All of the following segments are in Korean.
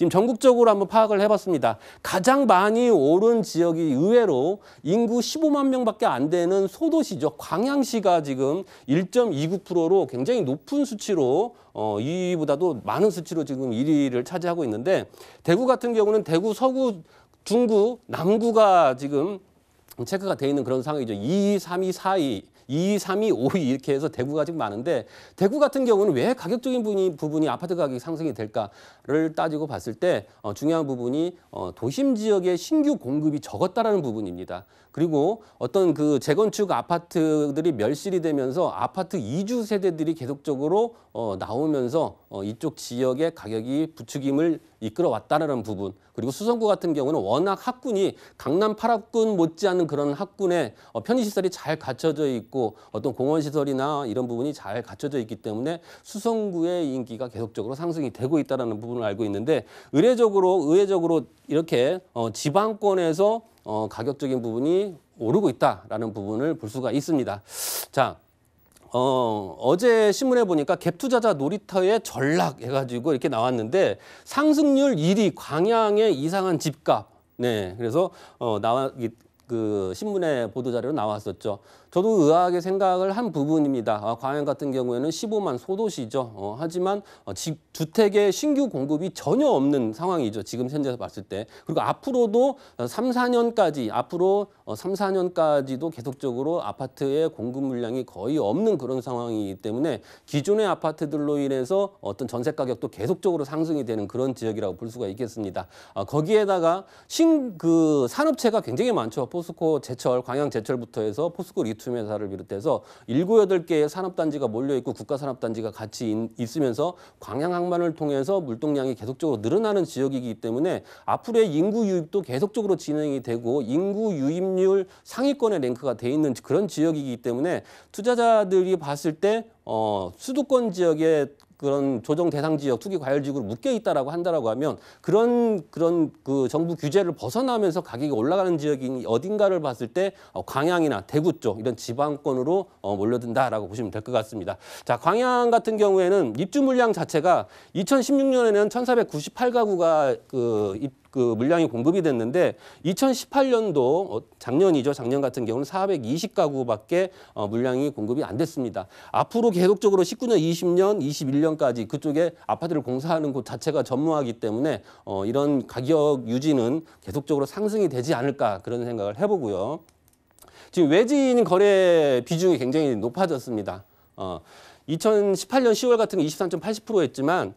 지금 전국적으로 한번 파악을 해봤습니다. 가장 많이 오른 지역이 의외로 인구 15만 명밖에 안 되는 소도시죠. 광양시가 지금 1.29%로 굉장히 높은 수치로 어, 2위보다도 많은 수치로 지금 1위를 차지하고 있는데 대구 같은 경우는 대구 서구 중구 남구가 지금 체크가 돼 있는 그런 상황이죠. 2위, 3위, 4위 2, 3, 2, 5, 2 이렇게 해서 대구가 지금 많은데 대구 같은 경우는 왜 가격적인 부분이, 부분이 아파트 가격이 상승이 될까를 따지고 봤을 때 어, 중요한 부분이 어, 도심 지역의 신규 공급이 적었다라는 부분입니다. 그리고 어떤 그 재건축 아파트들이 멸실이 되면서 아파트 이주 세대들이 계속적으로 어, 나오면서 어, 이쪽 지역의 가격이 부추김을 이끌어왔다는 부분 그리고 수성구 같은 경우는 워낙 학군이 강남 8학군 못지않은 그런 학군에 어, 편의시설이 잘 갖춰져 있고 있고 어떤 공원 시설이나 이런 부분이 잘 갖춰져 있기 때문에 수성구의 인기가 계속적으로 상승이 되고 있다는 부분을 알고 있는데 의례적으로 의외적으로 이렇게 어, 지방권에서 어, 가격적인 부분이 오르고 있다라는 부분을 볼 수가 있습니다. 자. 어, 어제 신문에 보니까 갭투자자 놀이터에 전락해가지고 이렇게 나왔는데 상승률 1위 광양의 이상한 집값. 네, 그래서 어, 나와 그 신문의 보도자료로 나왔었죠. 저도 의아하게 생각을 한 부분입니다. 아, 광양 같은 경우에는 15만 소도시죠. 어, 하지만 어, 지, 주택의 신규 공급이 전혀 없는 상황이죠. 지금 현재서 봤을 때. 그리고 앞으로도 3, 어, 4년까지 앞으로 3, 어, 4년까지도 계속적으로 아파트의 공급 물량이 거의 없는 그런 상황이기 때문에 기존의 아파트들로 인해서 어떤 전세 가격도 계속적으로 상승이 되는 그런 지역이라고 볼 수가 있겠습니다. 아, 거기에다가 신 그 산업체가 굉장히 많죠. 포스코 제철, 광양 제철부터 해서 포스코 리튬 회사를 비롯해서 일곱 여 개의 산업단지가 몰려있고 국가산업단지가 같이 있으면서 광양 항만을 통해서 물동량이 계속적으로 늘어나는 지역이기 때문에 앞으로의 인구 유입도 계속적으로 진행이 되고 인구 유입률 상위권의 랭크가 돼 있는 그런 지역이기 때문에 투자자들이 봤을 때 어, 수도권 지역에 그런 조정 대상 지역 투기 과열 지구로 묶여 있다라고 한다라고 하면 그런 그런 그 정부 규제를 벗어나면서 가격이 올라가는 지역이 어딘가를 봤을 때 어, 광양이나 대구 쪽 이런 지방권으로 어, 몰려든다라고 보시면 될 것 같습니다. 자, 광양 같은 경우에는 입주 물량 자체가 2016년에는 1,498가구가 그 입, 그 물량이 공급이 됐는데 2018년도 어, 작년이죠. 작년 같은 경우는 420가구밖에 어, 물량이 공급이 안 됐습니다. 앞으로 계속적으로 19년, 20년, 21년까지 그쪽에 아파트를 공사하는 곳 자체가 전무하기 때문에 어, 이런 가격 유지는 계속적으로 상승이 되지 않을까 그런 생각을 해보고요. 지금 외지인 거래 비중이 굉장히 높아졌습니다. 어, 2018년 10월 같은 게23.80% 했지만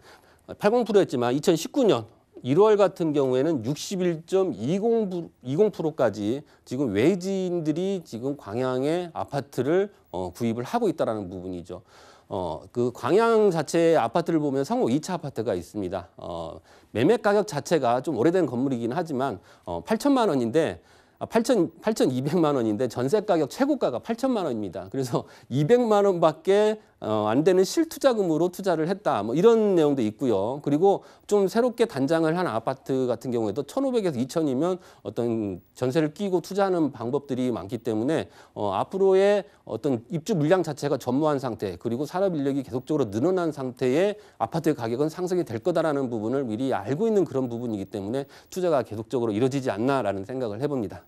80%였지만 2019년 1월 같은 경우에는 61.20%까지 지금 외지인들이 지금 광양에 아파트를 어, 구입을 하고 있다는 부분이죠. 어, 그 광양 자체의 아파트를 보면 상호 2차 아파트가 있습니다. 어, 매매 가격 자체가 좀 오래된 건물이긴 하지만 어, 8천만 원인데 8,200만 아, 원인데 전세 가격 최고가가 8천만 원입니다. 그래서 200만 원밖에 어, 안 되는 실투자금으로 투자를 했다. 뭐 이런 내용도 있고요. 그리고 좀 새롭게 단장을 한 아파트 같은 경우에도 천오백에서이천이면 어떤 전세를 끼고 투자하는 방법들이 많기 때문에 어, 앞으로의 어떤 입주 물량 자체가 전무한 상태 그리고 산업 인력이 계속적으로 늘어난 상태에 아파트 가격은 상승이 될 거다라는 부분을 미리 알고 있는 그런 부분이기 때문에 투자가 계속적으로 이루어지지 않나라는 생각을 해봅니다.